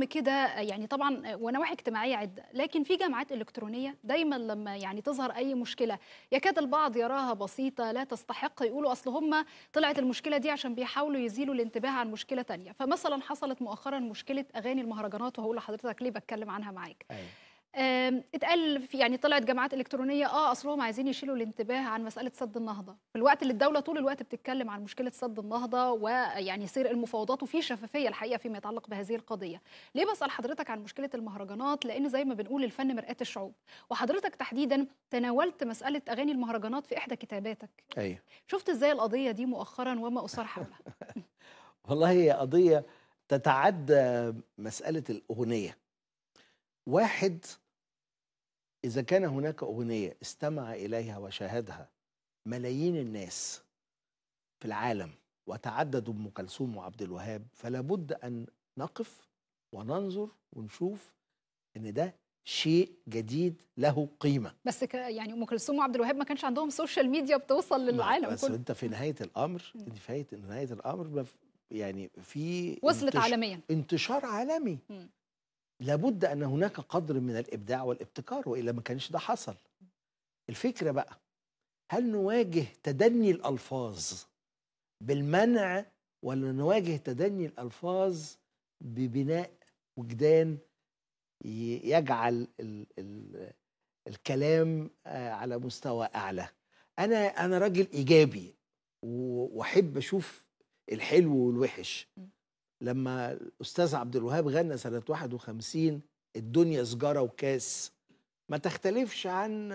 كده يعني طبعا ونواحي اجتماعيه عده لكن في جامعات الكترونيه دايما لما يعني تظهر اي مشكله يكاد البعض يراها بسيطه لا تستحق يقولوا اصل هم طلعت المشكله دي عشان بيحاولوا يزيلوا الانتباه عن مشكله تانية فمثلا حصلت مؤخرا مشكله اغاني المهرجانات وهقول لحضرتك ليه بتكلم عنها معاك أيه. اتقال في يعني طلعت جامعات الكترونيه اه اصلهم عايزين يشيلوا الانتباه عن مساله سد النهضه في الوقت اللي الدوله طول الوقت بتتكلم عن مشكله سد النهضه ويعني سير المفاوضات وفي شفافيه الحقيقه فيما يتعلق بهذه القضيه ليه بسال حضرتك عن مشكله المهرجانات لان زي ما بنقول الفن مرآة الشعوب وحضرتك تحديدا تناولت مساله اغاني المهرجانات في احدى كتاباتك ايوه شفت ازاي القضيه دي مؤخرا وما اثار حولها والله هي قضيه تتعدى مساله الاغنيه واحد إذا كان هناك أغنية استمع إليها وشاهدها ملايين الناس في العالم وتعددوا أم كلثوم وعبد الوهاب فلا بد أن نقف وننظر ونشوف إن ده شيء جديد له قيمه بس ك... يعني ام كلثوم وعبد الوهاب ما كانش عندهم سوشيال ميديا بتوصل للعالم بس كل... انت في نهايه الامر انت في نهايه الامر يعني في وصلت انتش... عالميا انتشار عالمي م. لابد ان هناك قدر من الابداع والابتكار والا ما كانش ده حصل الفكره بقى هل نواجه تدني الالفاظ بالمنع ولا نواجه تدني الالفاظ ببناء وجدان يجعل ال ال الكلام آه، على مستوى اعلى انا انا راجل ايجابي واحب اشوف الحلو والوحش لما الاستاذ عبد الوهاب غنى سنه 51 الدنيا سجاره وكاس ما تختلفش عن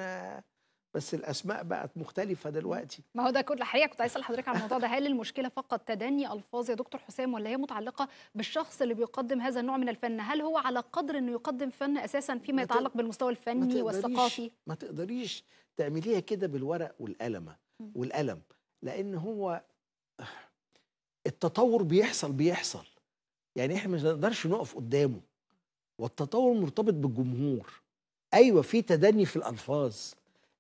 بس الاسماء بقت مختلفه دلوقتي ما هو ده كل حقيقه كنت عايز اسال حضرتك على الموضوع ده هل المشكله فقط تدني الفاظ يا دكتور حسام ولا هي متعلقه بالشخص اللي بيقدم هذا النوع من الفن هل هو على قدر انه يقدم فن اساسا فيما يتعلق بالمستوى الفني ما والثقافي ما تقدريش تعمليها كده بالورق والقلمه والقلم لان هو التطور بيحصل بيحصل يعني احنا ما نقدرش نقف قدامه والتطور مرتبط بالجمهور ايوه في تدني في الالفاظ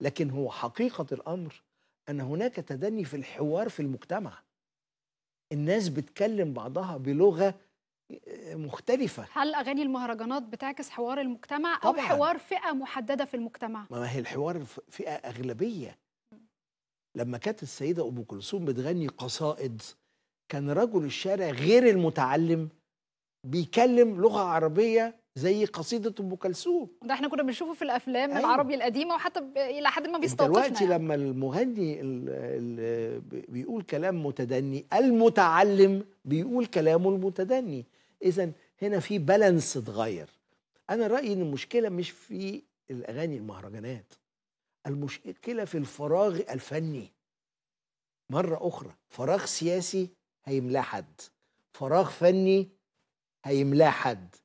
لكن هو حقيقه الامر ان هناك تدني في الحوار في المجتمع الناس بتكلم بعضها بلغه آه، مختلفة هل أغاني المهرجانات بتعكس حوار المجتمع طبعاً. أو حوار فئة محددة في المجتمع؟ ما هي الحوار فئة أغلبية لما كانت السيدة أم كلثوم بتغني قصائد كان رجل الشارع غير المتعلم بيكلم لغه عربيه زي قصيده ام كلثوم ده احنا كنا بنشوفه في الافلام أيوة. العربي القديمه وحتى ب... الى حد ما بيستوقفنا دلوقتي يعني. لما المغني ال... ال... بيقول كلام متدني المتعلم بيقول كلامه المتدني اذا هنا في بالانس اتغير انا رايي ان المشكله مش في الاغاني المهرجانات المشكله في الفراغ الفني مره اخرى فراغ سياسي هيملاه حد فراغ فني هيملاه حد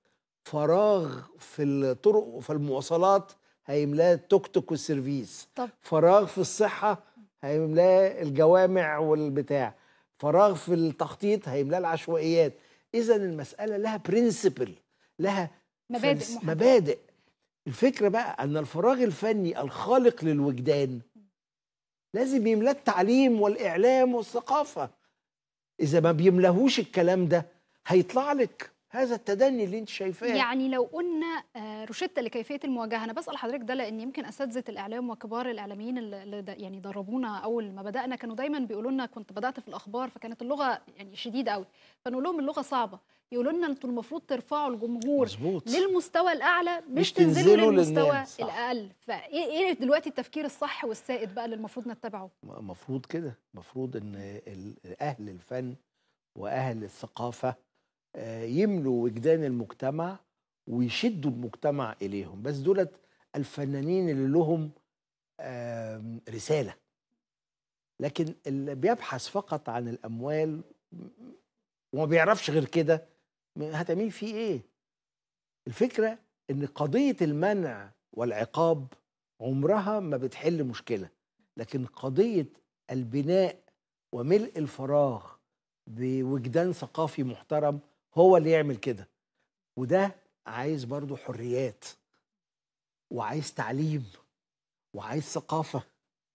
فراغ في الطرق وفي المواصلات هيملاه التوك توك والسيرفيس فراغ في الصحه هيملاه الجوامع والبتاع فراغ في التخطيط هيملاه العشوائيات اذا المساله لها برنسبل لها مبادئ فلس... مبادئ الفكره بقى ان الفراغ الفني الخالق للوجدان لازم يملاه التعليم والاعلام والثقافه اذا ما بيملاهوش الكلام ده هيطلع لك هذا التدني اللي انت شايفاه يعني لو قلنا آه، روشته لكيفيه المواجهه انا بسال حضرتك ده لان يمكن اساتذه الاعلام وكبار الاعلاميين اللي يعني دربونا اول ما بدانا كانوا دايما بيقولوا لنا كنت بدات في الاخبار فكانت اللغه يعني شديده قوي فنقول لهم اللغه صعبه يقولوا لنا انتوا المفروض ترفعوا الجمهور مزبوط. للمستوى الاعلى مش, مش تنزلوا, تنزلوا للمستوى الاقل فايه ايه دلوقتي التفكير الصح والسائد بقى اللي المفروض نتبعه المفروض كده المفروض ان اهل الفن واهل الثقافه آه، يملوا وجدان المجتمع ويشدوا المجتمع اليهم بس دولت الفنانين اللي لهم رساله لكن اللي بيبحث فقط عن الاموال وما بيعرفش غير كده هتعمل فيه ايه الفكره ان قضيه المنع والعقاب عمرها ما بتحل مشكله لكن قضيه البناء وملء الفراغ بوجدان ثقافي محترم هو اللي يعمل كده وده عايز برضو حريات وعايز تعليم وعايز ثقافه